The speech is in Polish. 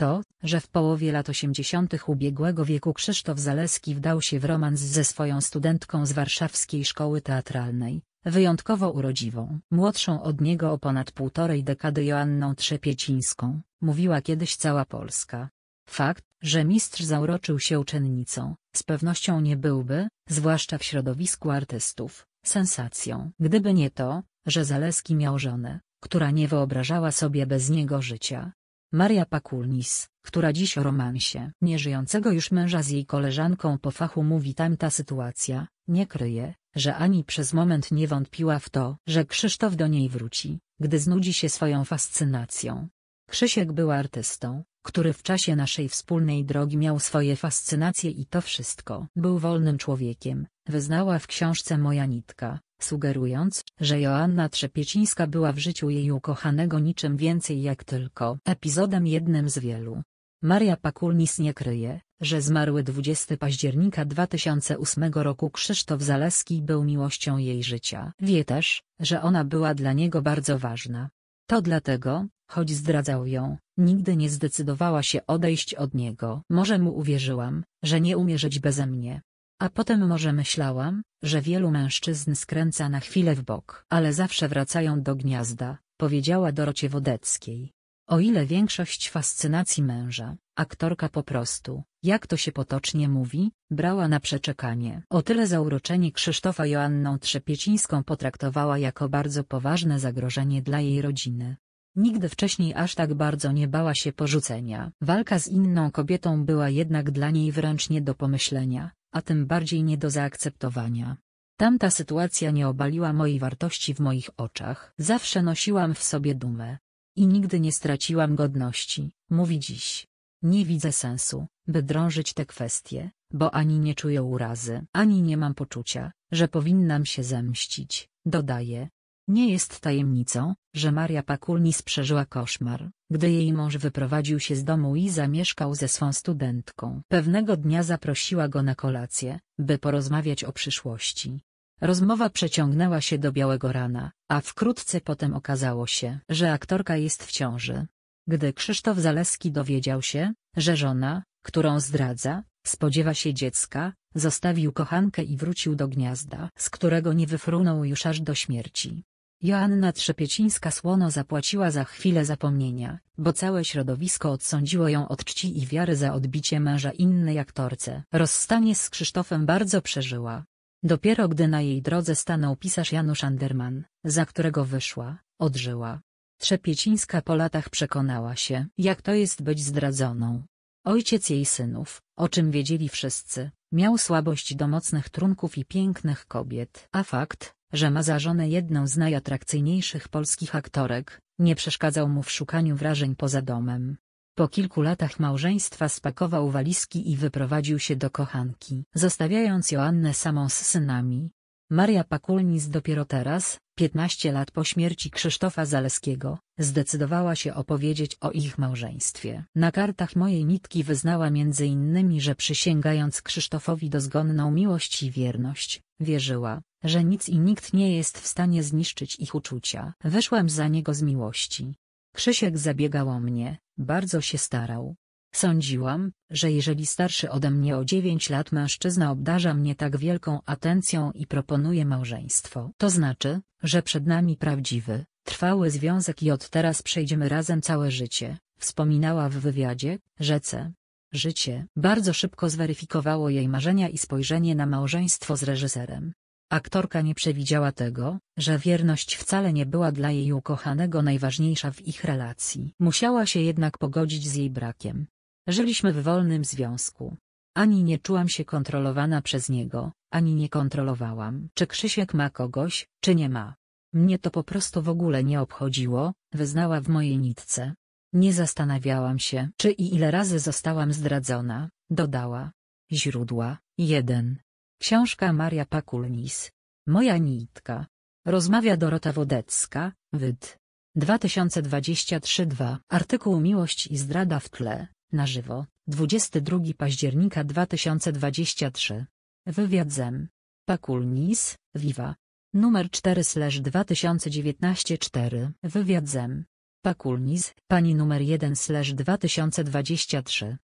To, że w połowie lat 80. ubiegłego wieku Krzysztof Zaleski wdał się w romans ze swoją studentką z warszawskiej szkoły teatralnej, wyjątkowo urodziwą, młodszą od niego o ponad półtorej dekady Joanną Trzepiecińską, mówiła kiedyś cała Polska. Fakt, że mistrz zauroczył się uczennicą, z pewnością nie byłby, zwłaszcza w środowisku artystów, sensacją, gdyby nie to, że Zaleski miał żonę, która nie wyobrażała sobie bez niego życia, Maria Pakulnis, która dziś o romansie nieżyjącego już męża z jej koleżanką po fachu mówi tamta sytuacja, nie kryje, że ani przez moment nie wątpiła w to, że Krzysztof do niej wróci, gdy znudzi się swoją fascynacją. Krzysiek był artystą, który w czasie naszej wspólnej drogi miał swoje fascynacje i to wszystko. Był wolnym człowiekiem, wyznała w książce Moja nitka, sugerując, że Joanna Trzepiecińska była w życiu jej ukochanego niczym więcej jak tylko epizodem jednym z wielu. Maria Pakulnis nie kryje, że zmarły 20 października 2008 roku Krzysztof Zaleski był miłością jej życia. Wie też, że ona była dla niego bardzo ważna. To dlatego, choć zdradzał ją, nigdy nie zdecydowała się odejść od niego. Może mu uwierzyłam, że nie umie żyć beze mnie. A potem może myślałam, że wielu mężczyzn skręca na chwilę w bok, ale zawsze wracają do gniazda, powiedziała Dorocie Wodeckiej. O ile większość fascynacji męża, aktorka po prostu, jak to się potocznie mówi, brała na przeczekanie. O tyle zauroczenie Krzysztofa Joanną Trzepiecińską potraktowała jako bardzo poważne zagrożenie dla jej rodziny. Nigdy wcześniej aż tak bardzo nie bała się porzucenia. Walka z inną kobietą była jednak dla niej wręcz nie do pomyślenia, a tym bardziej nie do zaakceptowania. Tamta sytuacja nie obaliła mojej wartości w moich oczach. Zawsze nosiłam w sobie dumę. I nigdy nie straciłam godności, mówi dziś. Nie widzę sensu, by drążyć te kwestie, bo ani nie czuję urazy, ani nie mam poczucia, że powinnam się zemścić, dodaje. Nie jest tajemnicą, że Maria Pakulnis przeżyła koszmar, gdy jej mąż wyprowadził się z domu i zamieszkał ze swą studentką. Pewnego dnia zaprosiła go na kolację, by porozmawiać o przyszłości. Rozmowa przeciągnęła się do białego rana, a wkrótce potem okazało się, że aktorka jest w ciąży. Gdy Krzysztof Zaleski dowiedział się, że żona, którą zdradza, spodziewa się dziecka, zostawił kochankę i wrócił do gniazda, z którego nie wyfrunął już aż do śmierci. Joanna Trzepiecińska słono zapłaciła za chwilę zapomnienia, bo całe środowisko odsądziło ją od czci i wiary za odbicie męża innej aktorce. Rozstanie z Krzysztofem bardzo przeżyła. Dopiero gdy na jej drodze stanął pisarz Janusz Anderman, za którego wyszła, odżyła. Trzepiecińska po latach przekonała się, jak to jest być zdradzoną. Ojciec jej synów, o czym wiedzieli wszyscy, miał słabość do mocnych trunków i pięknych kobiet, a fakt, że ma za żonę jedną z najatrakcyjniejszych polskich aktorek, nie przeszkadzał mu w szukaniu wrażeń poza domem. Po kilku latach małżeństwa spakował walizki i wyprowadził się do kochanki, zostawiając Joannę samą z synami. Maria Pakulnis dopiero teraz, 15 lat po śmierci Krzysztofa Zaleskiego, zdecydowała się opowiedzieć o ich małżeństwie. Na kartach mojej nitki wyznała m.in., że przysięgając Krzysztofowi dozgonną miłość i wierność, wierzyła, że nic i nikt nie jest w stanie zniszczyć ich uczucia. Wyszłam za niego z miłości. Krzysiek zabiegał o mnie, bardzo się starał, Sądziłam, że jeżeli starszy ode mnie o dziewięć lat mężczyzna obdarza mnie tak wielką atencją i proponuje małżeństwo, to znaczy, że przed nami prawdziwy, trwały związek i od teraz przejdziemy razem całe życie, wspominała w wywiadzie, rzece. Życie bardzo szybko zweryfikowało jej marzenia i spojrzenie na małżeństwo z reżyserem. Aktorka nie przewidziała tego, że wierność wcale nie była dla jej ukochanego najważniejsza w ich relacji. Musiała się jednak pogodzić z jej brakiem. Żyliśmy w wolnym związku. Ani nie czułam się kontrolowana przez niego, ani nie kontrolowałam, czy Krzysiek ma kogoś, czy nie ma. Mnie to po prostu w ogóle nie obchodziło, wyznała w mojej nitce. Nie zastanawiałam się, czy i ile razy zostałam zdradzona, dodała. Źródła 1. Książka Maria Pakulnis. Moja nitka. Rozmawia Dorota Wodecka, Wyd. 2023-2. Artykuł Miłość i zdrada w tle. Na żywo, 22 października 2023. Wywiad zem. Pakulnis, Viva. Numer 4-2019-4. Wywiad zem. Pakulnis, pani numer 1-2023.